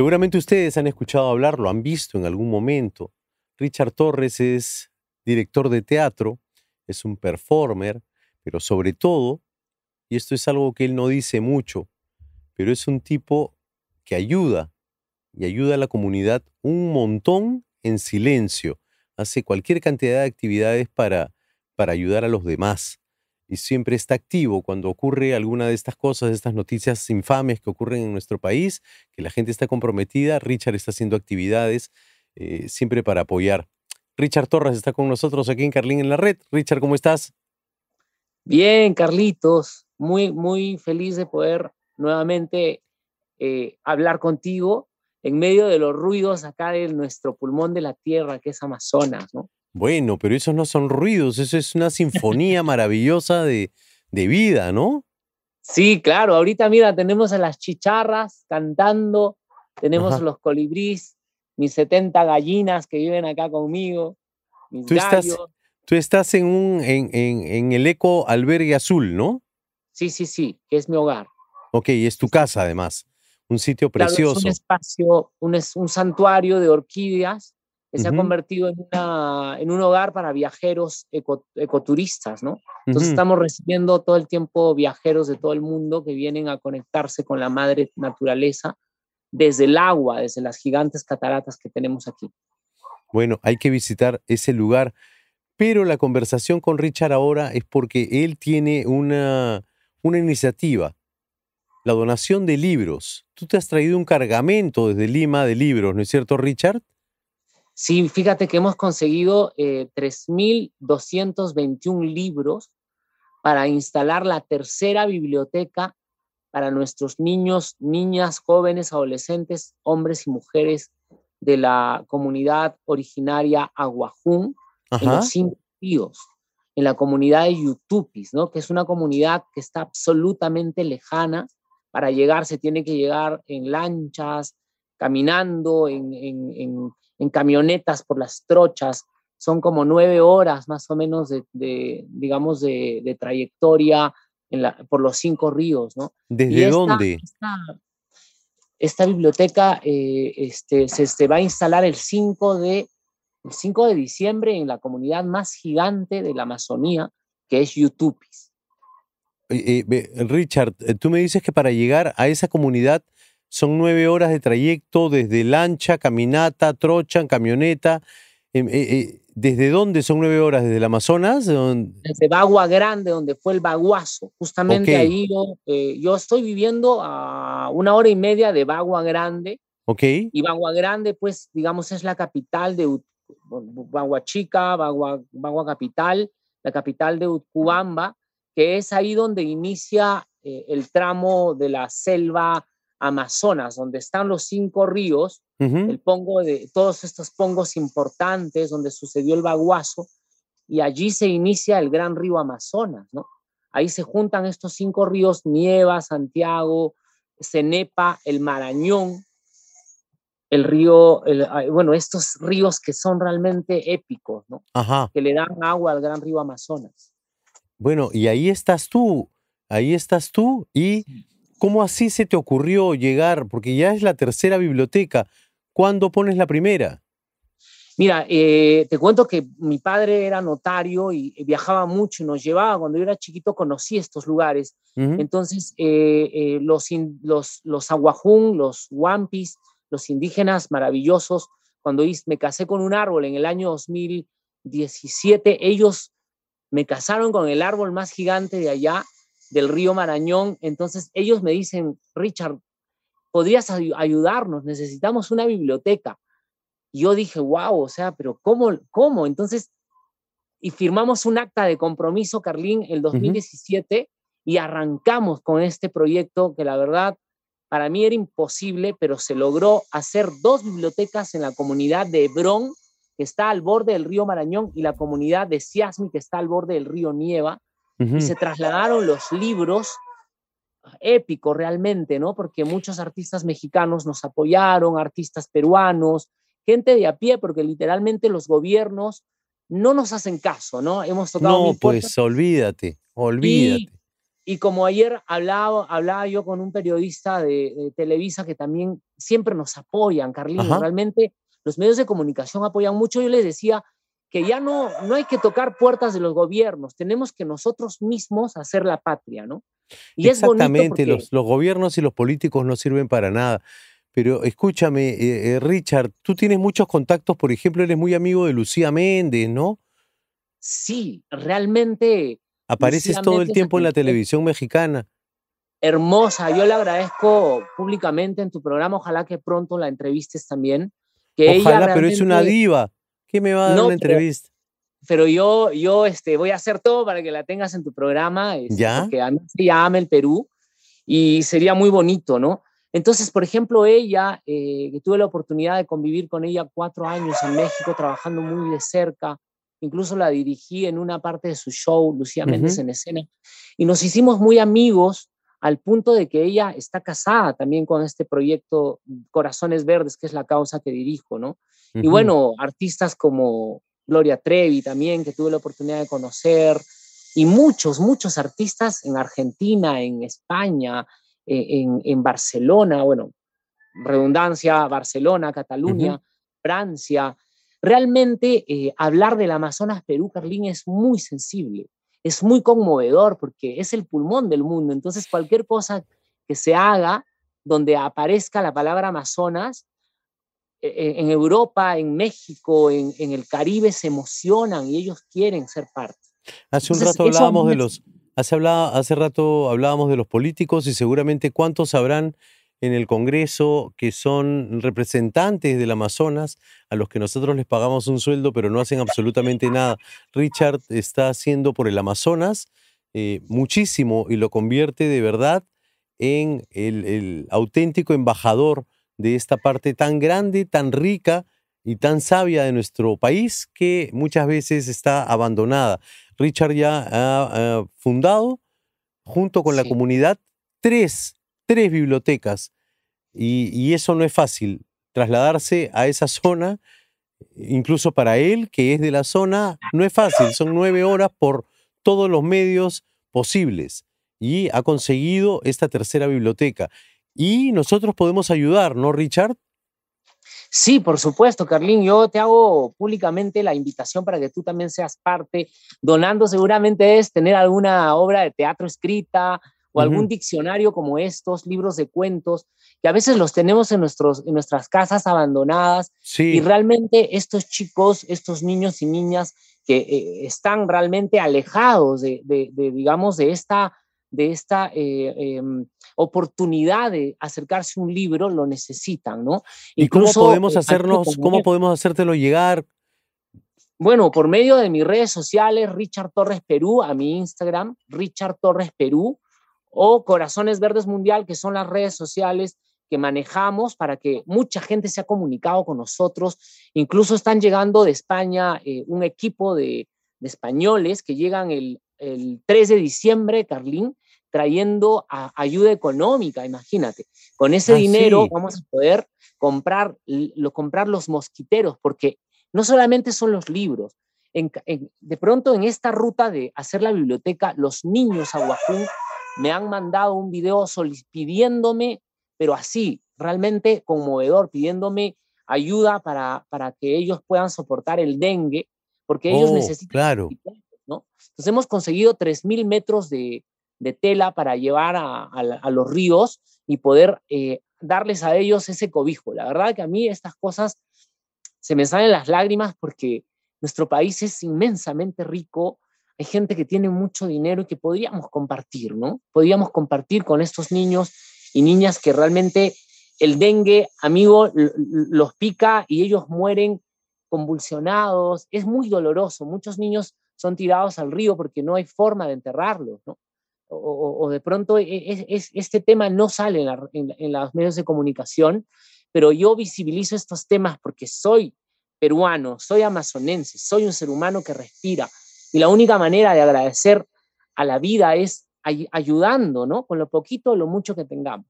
Seguramente ustedes han escuchado hablar, lo han visto en algún momento. Richard Torres es director de teatro, es un performer, pero sobre todo, y esto es algo que él no dice mucho, pero es un tipo que ayuda y ayuda a la comunidad un montón en silencio. Hace cualquier cantidad de actividades para, para ayudar a los demás y siempre está activo cuando ocurre alguna de estas cosas, estas noticias infames que ocurren en nuestro país, que la gente está comprometida. Richard está haciendo actividades eh, siempre para apoyar. Richard Torres está con nosotros aquí en Carlín en la red. Richard, ¿cómo estás? Bien, Carlitos. Muy, muy feliz de poder nuevamente eh, hablar contigo en medio de los ruidos acá de nuestro pulmón de la tierra, que es Amazonas, ¿no? Bueno, pero esos no son ruidos, eso es una sinfonía maravillosa de, vida, ¿no? Sí, claro, ahorita mira, tenemos a las chicharras cantando, tenemos los colibrís, mis 70 gallinas que viven acá conmigo, tú Estás, tú estás en, un, en, el eco albergue azul, ¿no? Sí, sí, sí, que es mi hogar. Ok, y es tu casa además, un sitio precioso. es un espacio, un, es un santuario de orquídeas que se ha convertido en, un hogar para viajeros ecoturistas, ¿no? Entonces estamos recibiendo todo el tiempo viajeros de todo el mundo que vienen a conectarse con la madre naturaleza desde el agua, desde las gigantes cataratas que tenemos aquí. Bueno, hay que visitar ese lugar, pero la conversación con Richard ahora es porque él tiene una, una iniciativa, la donación de libros. Tú te has traído un cargamento desde Lima de libros, ¿no es cierto, Richard? Sí, fíjate que hemos conseguido eh, 3.221 libros para instalar la tercera biblioteca para nuestros niños, niñas, jóvenes, adolescentes, hombres y mujeres de la comunidad originaria Aguajún, en los en la comunidad de Yutupis, ¿no? que es una comunidad que está absolutamente lejana. Para llegar se tiene que llegar en lanchas, caminando en, camionetas por las trochas. Son como nueve horas más o menos de, digamos, de, trayectoria por los cinco ríos, ¿no? ¿Desde dónde? Esta, biblioteca eh, este, se va a instalar el 5, de, 5 de diciembre en la comunidad más gigante de la Amazonía, que es YouTube. Eh, Richard, eh, tú me dices que para llegar a esa comunidad son nueve horas de trayecto desde lancha, caminata, trocha, camioneta. Em, eh, eh, ¿Desde dónde son nueve horas? ¿Desde el Amazonas? Desde Bagua Grande, donde fue el baguazo. Justamente ahí eh, yo, estoy viviendo a una hora y media de Bagua Grande. Ok. Y Bagua Grande, pues, digamos, es la capital de Bagua Chica, Bagua, Capital, la capital de Utcubamba, que es ahí donde inicia el tramo de la selva Amazonas, donde están los cinco ríos, el pongo de todos estos pongos importantes, donde sucedió el baguazo, y allí se inicia el gran río Amazonas, ¿no? Ahí se juntan estos cinco ríos, Nieva, Santiago, Cenepa, el Marañón, el río, bueno, estos ríos que son realmente épicos, ¿no? Que le dan agua al gran río Amazonas. Bueno, y ahí estás tú, ahí estás tú y ¿Cómo así se te ocurrió llegar? Porque ya es la tercera biblioteca. ¿Cuándo pones la primera? Mira, eh, te cuento que mi padre era notario y, eh, viajaba mucho y nos llevaba. Cuando yo era chiquito conocí estos lugares. Entonces, eh, los, los, los aguajún, los wampis, los indígenas maravillosos, cuando me casé con un árbol en el año 2017, ellos me casaron con el árbol más gigante de allá del río Marañón. Entonces ellos me dicen, Richard, podrías ayudarnos, necesitamos una biblioteca. Y yo dije, wow, o sea, pero ¿cómo? cómo? Entonces, y firmamos un acta de compromiso, Carlín, el 2017, y arrancamos con este proyecto que la verdad para mí era imposible, pero se logró hacer dos bibliotecas en la comunidad de Hebrón, que está al borde del río Marañón, y la comunidad de Siasmi, que está al borde del río Nieva se trasladaron los libros ah, épico realmente, ¿no? Porque muchos artistas mexicanos nos apoyaron, artistas peruanos, gente de a pie, porque literalmente los gobiernos no nos hacen caso, ¿no? Hemos tocado. No, pues olvídate, olvídate. Y, como ayer hablaba, hablaba yo con un periodista de, de Televisa que también siempre nos apoyan, Carlitos, realmente los medios de comunicación apoyan mucho. Yo les decía, que ya no, no hay que tocar puertas de los gobiernos, tenemos que nosotros mismos hacer la patria, ¿no? Y Exactamente, los, los, gobiernos y los políticos no sirven para nada. Pero escúchame, eh, eh, Richard, tú tienes muchos contactos, por ejemplo, eres muy amigo de Lucía Méndez, ¿no? Sí, realmente. Apareces todo el tiempo en la televisión mexicana. Hermosa, yo le agradezco públicamente en tu programa, ojalá que pronto la entrevistes también. ojalá, pero es una diva. ¿Qué me va a dar una entrevista? Pero, yo, yo este, voy a hacer todo para que la tengas en tu programa, este, ¿Ya? porque a mí se ama el Perú y sería muy bonito, ¿no? Entonces, por ejemplo, ella, eh, que tuve la oportunidad de convivir con ella cuatro años en México, trabajando muy de cerca, incluso la dirigí en una parte de su show, Lucía Méndez en escena, y nos hicimos muy amigos al punto de que ella está casada también con este proyecto Corazones Verdes, que es la causa que dirijo, ¿no? Y bueno, artistas como Gloria Trevi también, que tuve la oportunidad de conocer, y muchos, muchos artistas en Argentina, en España, e-, en, Barcelona, bueno, redundancia, Barcelona, Cataluña, Francia. Realmente eh, hablar del Amazonas Perú, Carlín, es muy sensible, es muy conmovedor porque es el pulmón del mundo. Entonces, cualquier cosa que se haga donde aparezca la palabra Amazonas, e-, e-, en, Europa, en México, en, en, el Caribe, se emocionan y ellos quieren ser parte. Hace un rato hablábamos de los... Hace, hace rato hablábamos de los políticos y seguramente cuántos sabrán en el Congreso que son representantes del Amazonas, a los que nosotros les pagamos un sueldo, pero no hacen absolutamente nada. Richard está haciendo por el Amazonas eh, muchísimo y lo convierte de verdad en el, auténtico embajador de esta parte tan grande, tan rica y tan sabia de nuestro país que muchas veces está abandonada. Richard ya ha, fundado, junto con la comunidad, tres tres bibliotecas y, eso no es fácil, trasladarse a esa zona, incluso para él, que es de la zona, no es fácil, son nueve horas por todos los medios posibles y ha conseguido esta tercera biblioteca. Y nosotros podemos ayudar, ¿no, Richard? Sí, por supuesto, Carlín. Yo te hago públicamente la invitación para que tú también seas parte. Donando seguramente es tener alguna obra de teatro escrita, o algún diccionario como estos, libros de cuentos, que a veces los tenemos en, nuestros, en nuestras casas abandonadas. Y realmente estos chicos, estos niños y niñas que eh, están realmente alejados de, de, digamos, de esta, de esta eh, em, oportunidad de acercarse a un libro, lo necesitan, ¿no? ¿Y cómo podemos eh, hacernos, cómo podemos hacértelo llegar? Bueno, por medio de mis redes sociales, Richard Torres Perú, a mi Instagram, Richard Torres Perú, o Corazones Verdes Mundial, que son las redes sociales que manejamos para que mucha gente se ha comunicado con nosotros. Incluso están llegando de España eh, un equipo de, españoles que llegan el, el 3 de diciembre, Carlín, trayendo ayuda económica, imagínate. Con ese ah, dinero vamos a poder comprar, lo, comprar los mosquiteros, porque no solamente son los libros. de pronto en esta ruta de hacer la biblioteca, los niños aguajún me han mandado un video pidiéndome, pero así, realmente conmovedor, pidiéndome ayuda para, para que ellos puedan soportar el dengue, porque ellos oh, necesitan... Claro. ¿no? Entonces hemos conseguido 3.000 metros de, tela para llevar a, los ríos y poder eh, darles a ellos ese cobijo. La verdad que a mí estas cosas se me salen las lágrimas porque nuestro país es inmensamente rico, hay gente que tiene mucho dinero y que podríamos compartir, ¿no? Podríamos compartir con estos niños y niñas que realmente el dengue, amigo, los pica y ellos mueren convulsionados. Es muy doloroso. Muchos niños son tirados al río porque no hay forma de enterrarlos, ¿no? O, de pronto e, e, este tema no sale en, en los medios de comunicación, pero yo visibilizo estos temas porque soy peruano, soy amazonense, soy un ser humano que respira, y la única manera de agradecer a la vida es ayudando, ¿no? Con lo poquito, lo mucho que tengamos.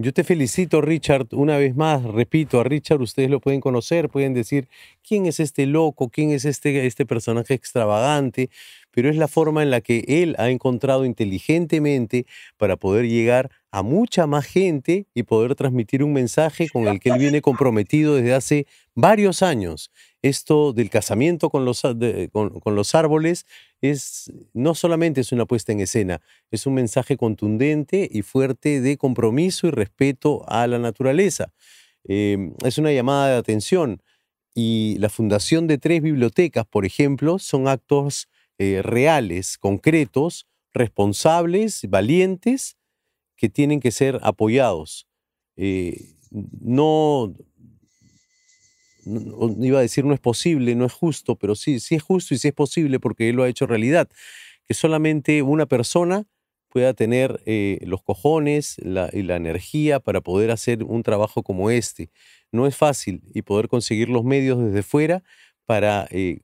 Yo te felicito, Richard, una vez más, repito, a Richard ustedes lo pueden conocer, pueden decir quién es este loco, quién es este, este personaje extravagante, pero es la forma en la que él ha encontrado inteligentemente para poder llegar a mucha más gente y poder transmitir un mensaje con el que él viene comprometido desde hace varios años. Esto del casamiento con los, los árboles es no solamente es una puesta en escena, es un mensaje contundente y fuerte de compromiso y respeto a la naturaleza. Em, es una llamada de atención y la fundación de tres bibliotecas, por ejemplo, son actos eh, reales, concretos, responsables, valientes, que tienen que ser apoyados. Eh, no, iba a decir no es posible, no es justo, pero sí, sí es justo y sí es posible porque él lo ha hecho realidad, que solamente una persona pueda tener eh, los cojones y la energía para poder hacer un trabajo como este. No es fácil y poder conseguir los medios desde fuera para eh,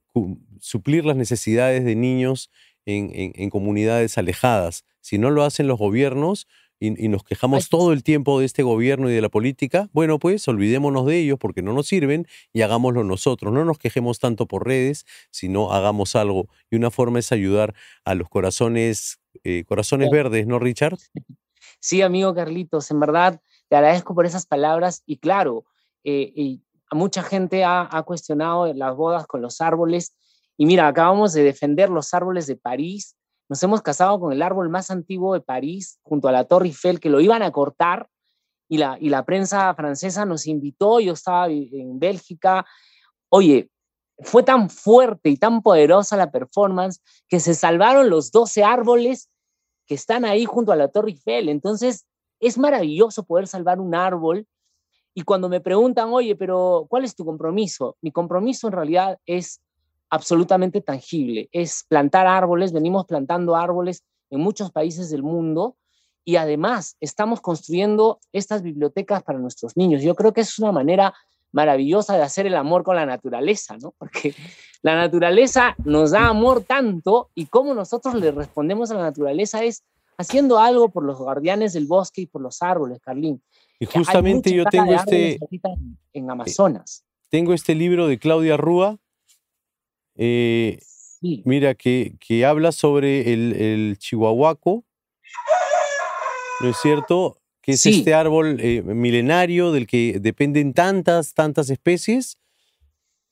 suplir las necesidades de niños en, comunidades alejadas. Si no lo hacen los gobiernos y, nos quejamos pues todo el tiempo de este gobierno y de la política, bueno, pues olvidémonos de ellos porque no nos sirven y hagámoslo nosotros. No nos quejemos tanto por redes, sino hagamos algo. Y una forma es ayudar a los corazones, eh, corazones verdes, ¿no, Richard? Sí, amigo Carlitos, en verdad te agradezco por esas palabras y claro, eh, mucha gente ha, cuestionado las bodas con los árboles y mira, acabamos de defender los árboles de París. Nos hemos casado con el árbol más antiguo de París, junto a la Torre Eiffel, que lo iban a cortar y la, y la prensa francesa nos invitó, yo estaba en Bélgica. Oye, fue tan fuerte y tan poderosa la performance que se salvaron los 12 árboles que están ahí junto a la Torre Eiffel. Entonces, es maravilloso poder salvar un árbol y cuando me preguntan, oye, pero ¿cuál es tu compromiso? Mi compromiso en realidad es absolutamente tangible, es plantar árboles, venimos plantando árboles en muchos países del mundo y además estamos construyendo estas bibliotecas para nuestros niños. Yo creo que es una manera maravillosa de hacer el amor con la naturaleza, ¿no? Porque la naturaleza nos da amor tanto y cómo nosotros le respondemos a la naturaleza es haciendo algo por los guardianes del bosque y por los árboles, Carlín. Y justamente yo tengo este... En, Amazonas. tengo este libro de Claudia Rúa. Eh, mira, que, que, habla sobre el, el, chihuahuaco, ¿no es cierto? Que es este árbol eh, milenario del que dependen tantas, tantas especies.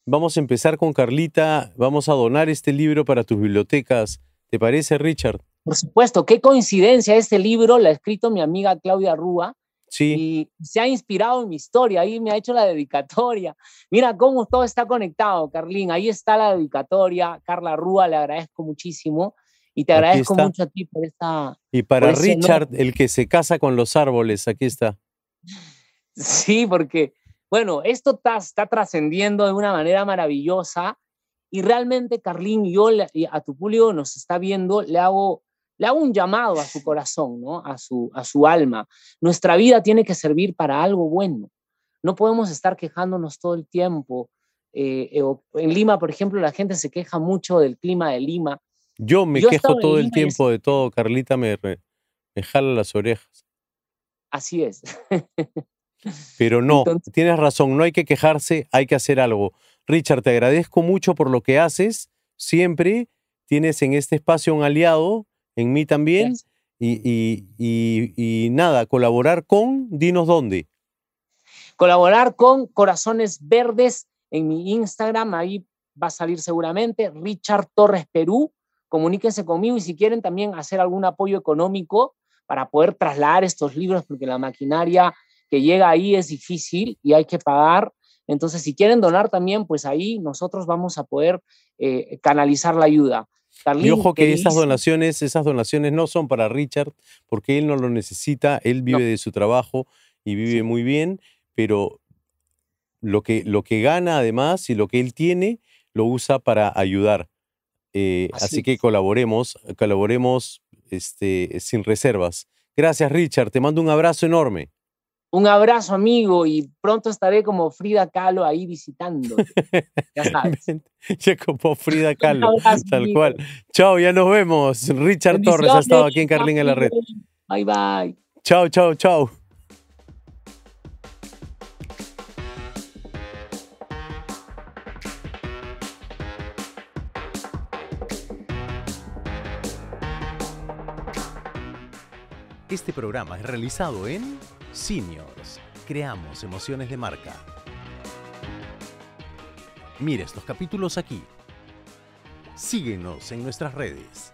Vamos a empezar con Carlita. Vamos a donar este libro para tus bibliotecas. ¿Te parece, Richard? Por supuesto, qué coincidencia. Este libro lo ha escrito mi amiga Claudia Rúa y se ha inspirado en mi historia, ahí me ha hecho la dedicatoria. Mira cómo todo está conectado, Carlín. Ahí está la dedicatoria. Carla Rúa, le agradezco muchísimo. Y te agradezco mucho a ti por esta. Y para Richard, el que se casa con los árboles, aquí está. Sí, porque, bueno, esto está, trascendiendo de una manera maravillosa. Y realmente, Carlín, yo a tu público nos está viendo, le hago le hago un llamado a su corazón, ¿no? a, su, a su alma. Nuestra vida tiene que servir para algo bueno. No podemos estar quejándonos todo el tiempo. Eh, eh, en Lima, por ejemplo, la gente se queja mucho del clima de Lima. Yo me quejo todo el tiempo de todo, Carlita, me, jala las orejas. Así es. Pero no, tienes razón, no hay que quejarse, hay que hacer algo. Richard, te agradezco mucho por lo que haces. Siempre tienes en este espacio un aliado en mí también. Y, nada, colaborar con, dinos dónde. Colaborar con Corazones Verdes en mi Instagram, ahí va a salir seguramente, Richard Torres Perú, comuníquense conmigo y si quieren también hacer algún apoyo económico para poder trasladar estos libros, porque la maquinaria que llega ahí es difícil y hay que pagar. Entonces, si quieren donar también, pues ahí nosotros vamos a poder eh, canalizar la ayuda y ojo que esas donaciones, esas donaciones no son para Richard, porque él no lo necesita, él vive de su trabajo y vive muy bien, pero lo que, lo que gana además y lo que él tiene lo usa para ayudar. Eh, así, que colaboremos, colaboremos este, sin reservas. Gracias Richard, te mando un abrazo enorme. Un abrazo, amigo, y pronto estaré como Frida Kahlo ahí visitando. Ya sabes. ya como Frida Kahlo, tal cual. Chao, ya nos vemos. Richard Torres ha estado aquí en Carlín en la red. Bye, bye. Chao, chao, chao. Este programa es realizado en... Seniors, creamos emociones de marca. Mira estos capítulos aquí. Síguenos en nuestras redes.